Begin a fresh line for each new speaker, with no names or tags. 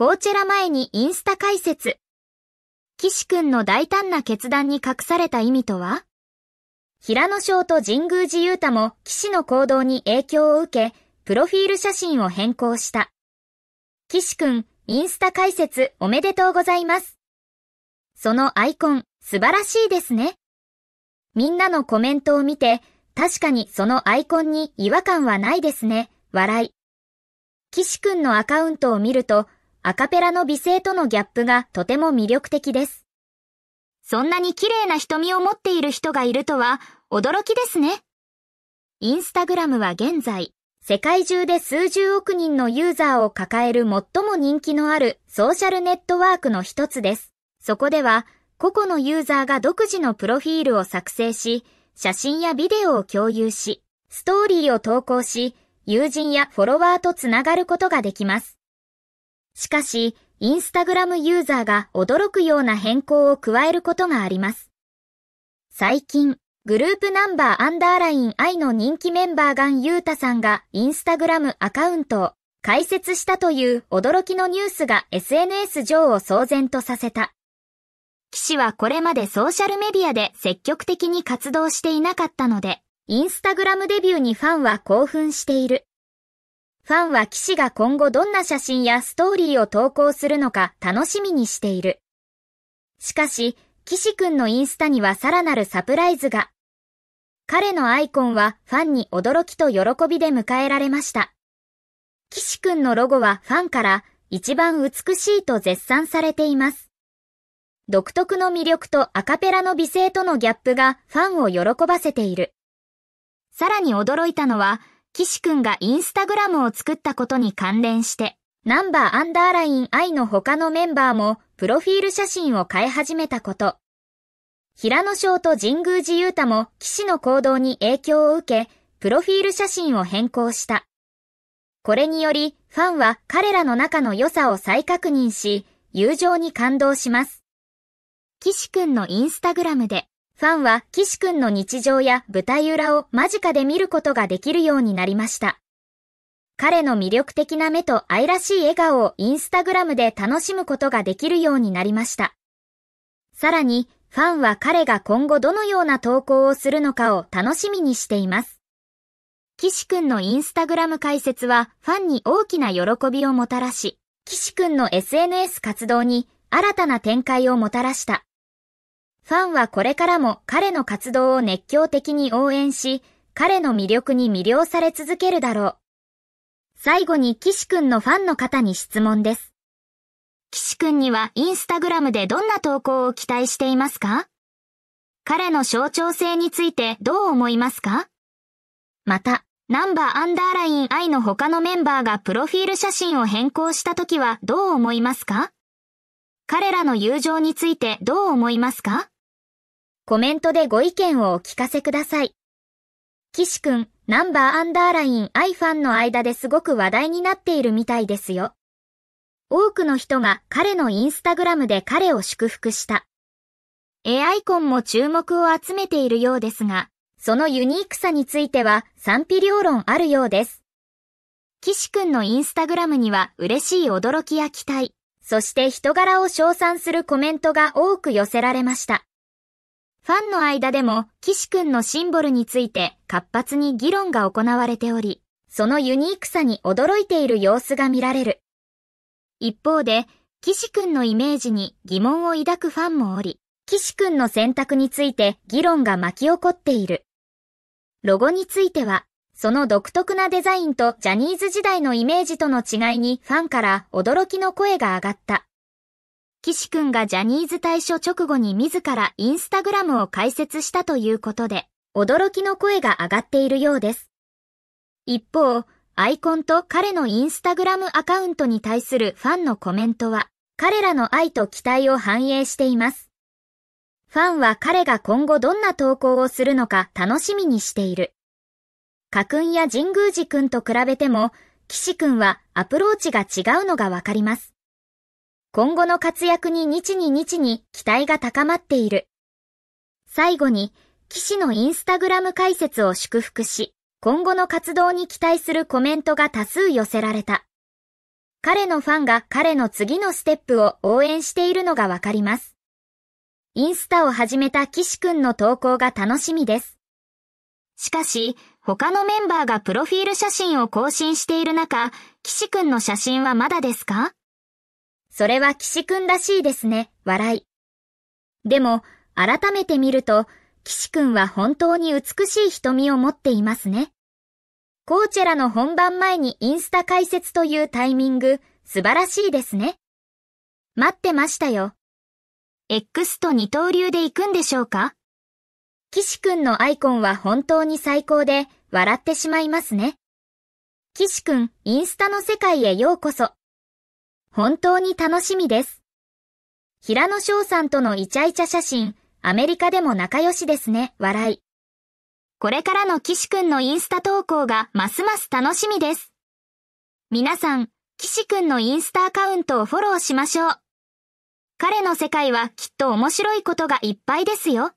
コーチェラ前にインスタ解説。岸くんの大胆な決断に隠された意味とは平野翔と神宮寺勇太も岸の行動に影響を受け、プロフィール写真を変更した。岸くん、インスタ解説おめでとうございます。そのアイコン、素晴らしいですね。みんなのコメントを見て、確かにそのアイコンに違和感はないですね。笑い。岸くんのアカウントを見ると、アカペラの美声とのギャップがとても魅力的です。そんなに綺麗な瞳を持っている人がいるとは驚きですね。インスタグラムは現在、世界中で数十億人のユーザーを抱える最も人気のあるソーシャルネットワークの一つです。そこでは、個々のユーザーが独自のプロフィールを作成し、写真やビデオを共有し、ストーリーを投稿し、友人やフォロワーとつながることができます。しかし、インスタグラムユーザーが驚くような変更を加えることがあります。最近、グループナンバーアンダーライン I の人気メンバーガンユータさんがインスタグラムアカウントを開設したという驚きのニュースが SNS 上を騒然とさせた。騎士はこれまでソーシャルメディアで積極的に活動していなかったので、インスタグラムデビューにファンは興奮している。ファンは騎士が今後どんな写真やストーリーを投稿するのか楽しみにしている。しかし、騎士くんのインスタにはさらなるサプライズが。彼のアイコンはファンに驚きと喜びで迎えられました。騎士くんのロゴはファンから一番美しいと絶賛されています。独特の魅力とアカペラの美声とのギャップがファンを喜ばせている。さらに驚いたのは、岸くんがインスタグラムを作ったことに関連して、ナンバーアンダーライン I の他のメンバーも、プロフィール写真を変え始めたこと。平野翔と神宮寺勇太も騎士の行動に影響を受け、プロフィール写真を変更した。これにより、ファンは彼らの仲の良さを再確認し、友情に感動します。岸くんのインスタグラムで、ファンは岸くんの日常や舞台裏を間近で見ることができるようになりました。彼の魅力的な目と愛らしい笑顔をインスタグラムで楽しむことができるようになりました。さらに、ファンは彼が今後どのような投稿をするのかを楽しみにしています。岸くんのインスタグラム解説はファンに大きな喜びをもたらし、岸くんの SNS 活動に新たな展開をもたらした。ファンはこれからも彼の活動を熱狂的に応援し、彼の魅力に魅了され続けるだろう。最後に岸くんのファンの方に質問です。岸くんにはインスタグラムでどんな投稿を期待していますか彼の象徴性についてどう思いますかまた、ナンバーアンダーライン I の他のメンバーがプロフィール写真を変更した時はどう思いますか彼らの友情についてどう思いますかコメントでご意見をお聞かせください。岸くん、ナンバーアンダーライン I ファンの間ですごく話題になっているみたいですよ。多くの人が彼のインスタグラムで彼を祝福した。絵アイコンも注目を集めているようですが、そのユニークさについては賛否両論あるようです。岸くんのインスタグラムには嬉しい驚きや期待、そして人柄を称賛するコメントが多く寄せられました。ファンの間でも岸くんのシンボルについて活発に議論が行われており、そのユニークさに驚いている様子が見られる。一方で、岸くんのイメージに疑問を抱くファンもおり、岸くんの選択について議論が巻き起こっている。ロゴについては、その独特なデザインとジャニーズ時代のイメージとの違いにファンから驚きの声が上がった。岸くんがジャニーズ退所直後に自らインスタグラムを開設したということで、驚きの声が上がっているようです。一方、アイコンと彼のインスタグラムアカウントに対するファンのコメントは、彼らの愛と期待を反映しています。ファンは彼が今後どんな投稿をするのか楽しみにしている。家ンや神宮寺くんと比べても、岸くんはアプローチが違うのがわかります。今後の活躍に日に日に期待が高まっている。最後に、騎士のインスタグラム解説を祝福し、今後の活動に期待するコメントが多数寄せられた。彼のファンが彼の次のステップを応援しているのがわかります。インスタを始めた岸くんの投稿が楽しみです。しかし、他のメンバーがプロフィール写真を更新している中、岸くんの写真はまだですかそれは岸くんらしいですね、笑い。でも、改めて見ると、岸くんは本当に美しい瞳を持っていますね。コーチェラの本番前にインスタ解説というタイミング、素晴らしいですね。待ってましたよ。X と二刀流で行くんでしょうか岸くんのアイコンは本当に最高で、笑ってしまいますね。岸くん、インスタの世界へようこそ。本当に楽しみです。平野翔さんとのイチャイチャ写真、アメリカでも仲良しですね、笑い。これからの岸くんのインスタ投稿がますます楽しみです。皆さん、岸くんのインスタアカウントをフォローしましょう。彼の世界はきっと面白いことがいっぱいですよ。